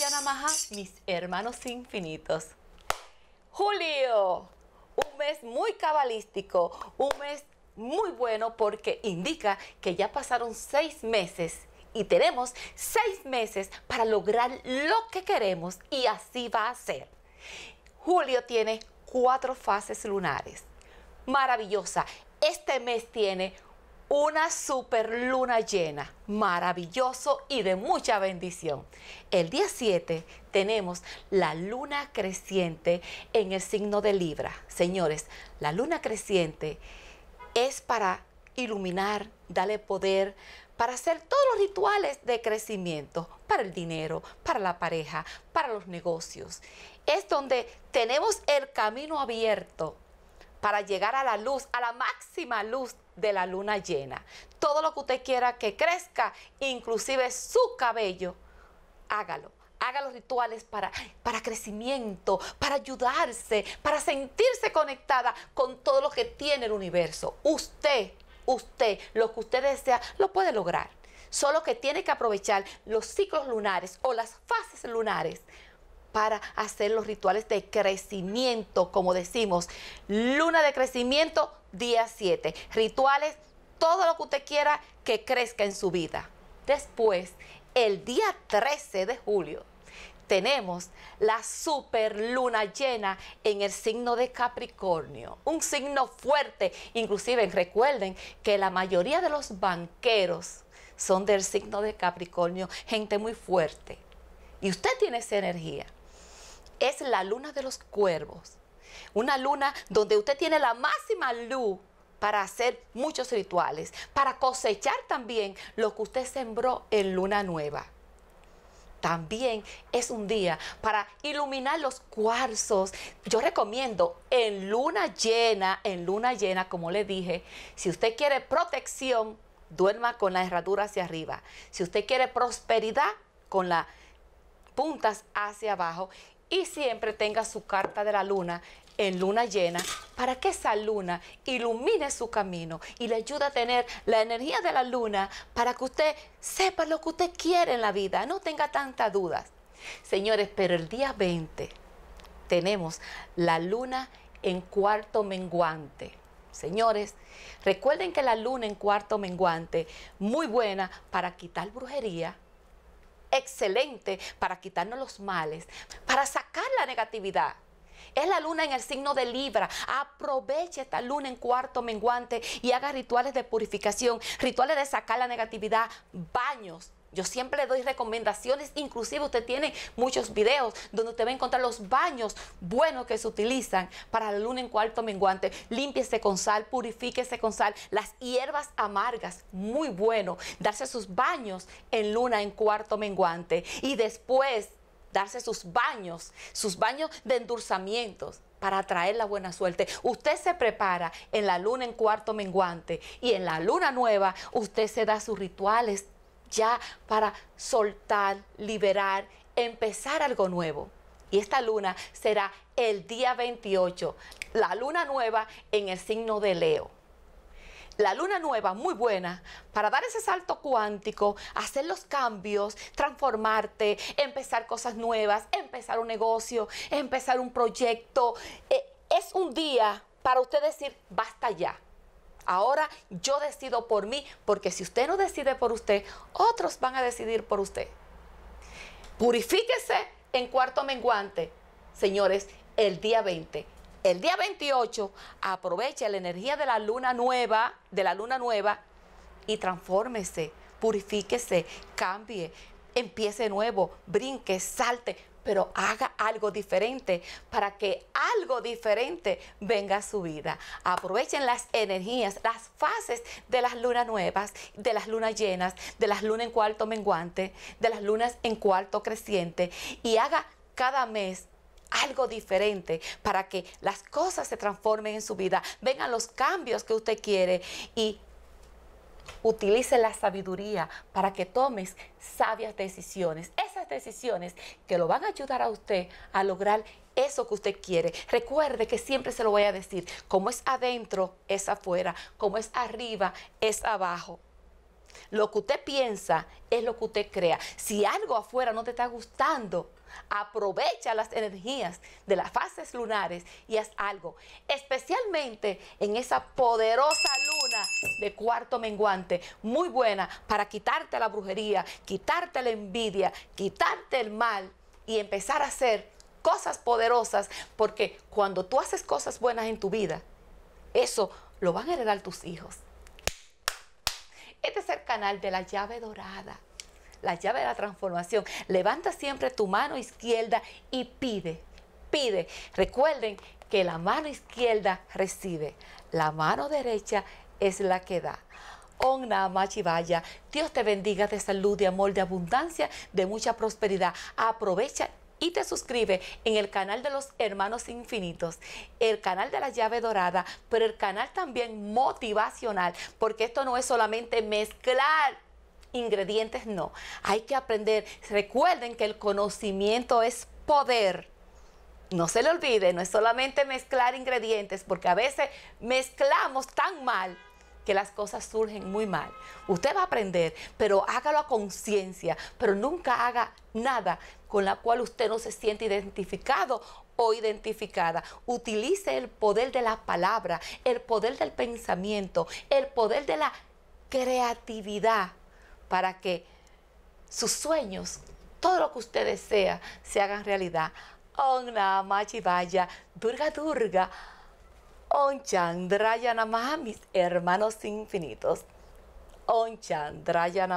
ya Namaha, mis hermanos infinitos. Julio, un mes muy cabalístico, un mes muy bueno porque indica que ya pasaron seis meses y tenemos seis meses para lograr lo que queremos y así va a ser. Julio tiene cuatro fases lunares. Maravillosa. Este mes tiene una super luna llena, maravilloso y de mucha bendición. El día 7 tenemos la luna creciente en el signo de Libra. Señores, la luna creciente es para iluminar, darle poder, para hacer todos los rituales de crecimiento, para el dinero, para la pareja, para los negocios. Es donde tenemos el camino abierto para llegar a la luz, a la máxima luz de la luna llena. Todo lo que usted quiera que crezca, inclusive su cabello, hágalo. Haga los rituales para, para crecimiento, para ayudarse, para sentirse conectada con todo lo que tiene el universo. Usted, usted, lo que usted desea, lo puede lograr. Solo que tiene que aprovechar los ciclos lunares o las fases lunares para hacer los rituales de crecimiento, como decimos. Luna de crecimiento, día 7. Rituales, todo lo que usted quiera que crezca en su vida. Después, el día 13 de julio, tenemos la super luna llena en el signo de Capricornio, un signo fuerte. Inclusive recuerden que la mayoría de los banqueros son del signo de Capricornio, gente muy fuerte. Y usted tiene esa energía es la luna de los cuervos. Una luna donde usted tiene la máxima luz para hacer muchos rituales, para cosechar también lo que usted sembró en luna nueva. También es un día para iluminar los cuarzos. Yo recomiendo en luna llena, en luna llena, como le dije, si usted quiere protección, duerma con la herradura hacia arriba. Si usted quiere prosperidad, con las puntas hacia abajo y siempre tenga su carta de la luna en luna llena para que esa luna ilumine su camino y le ayude a tener la energía de la luna para que usted sepa lo que usted quiere en la vida, no tenga tantas dudas. Señores, pero el día 20 tenemos la luna en cuarto menguante. Señores, recuerden que la luna en cuarto menguante, muy buena para quitar brujería, excelente para quitarnos los males, para sacar la negatividad. Es la luna en el signo de Libra. Aproveche esta luna en cuarto menguante y haga rituales de purificación, rituales de sacar la negatividad, baños, yo siempre le doy recomendaciones, inclusive usted tiene muchos videos donde usted va a encontrar los baños buenos que se utilizan para la luna en cuarto menguante. Límpiese con sal, purifíquese con sal, las hierbas amargas, muy bueno, darse sus baños en luna en cuarto menguante y después darse sus baños, sus baños de endulzamientos para atraer la buena suerte. Usted se prepara en la luna en cuarto menguante y en la luna nueva usted se da sus rituales ya para soltar, liberar, empezar algo nuevo. Y esta luna será el día 28, la luna nueva en el signo de Leo. La luna nueva, muy buena, para dar ese salto cuántico, hacer los cambios, transformarte, empezar cosas nuevas, empezar un negocio, empezar un proyecto. Eh, es un día para usted decir, basta ya. Ahora yo decido por mí, porque si usted no decide por usted, otros van a decidir por usted. Purifíquese en cuarto menguante, señores, el día 20. El día 28 aproveche la energía de la luna nueva, de la luna nueva y transfórmese, purifíquese, cambie, empiece nuevo, brinque, salte, pero haga algo diferente para que algo diferente venga a su vida. Aprovechen las energías, las fases de las lunas nuevas, de las lunas llenas, de las lunas en cuarto menguante, de las lunas en cuarto creciente y haga cada mes algo diferente para que las cosas se transformen en su vida, vengan los cambios que usted quiere y utilice la sabiduría para que tomes sabias decisiones decisiones que lo van a ayudar a usted a lograr eso que usted quiere. Recuerde que siempre se lo voy a decir, como es adentro, es afuera, como es arriba, es abajo. Lo que usted piensa es lo que usted crea. Si algo afuera no te está gustando, aprovecha las energías de las fases lunares y haz algo. Especialmente en esa poderosa luna de cuarto menguante, muy buena para quitarte la brujería, quitarte la envidia, quitarte el mal y empezar a hacer cosas poderosas, porque cuando tú haces cosas buenas en tu vida, eso lo van a heredar tus hijos. Este es el canal de la llave dorada, la llave de la transformación. Levanta siempre tu mano izquierda y pide, pide. Recuerden que la mano izquierda recibe, la mano derecha es la que da. Om Namah Dios te bendiga de salud, de amor, de abundancia, de mucha prosperidad. Aprovecha y te suscribe en el canal de los Hermanos Infinitos, el canal de la llave dorada, pero el canal también motivacional, porque esto no es solamente mezclar ingredientes, no. Hay que aprender. Recuerden que el conocimiento es poder. No se le olvide, no es solamente mezclar ingredientes, porque a veces mezclamos tan mal que las cosas surgen muy mal. Usted va a aprender, pero hágalo a conciencia, pero nunca haga nada con la cual usted no se siente identificado o identificada. Utilice el poder de la palabra, el poder del pensamiento, el poder de la creatividad para que sus sueños, todo lo que usted desea, se hagan realidad. Oh, y vaya, Durga Durga. On Chandraya mis hermanos infinitos. On Chandraya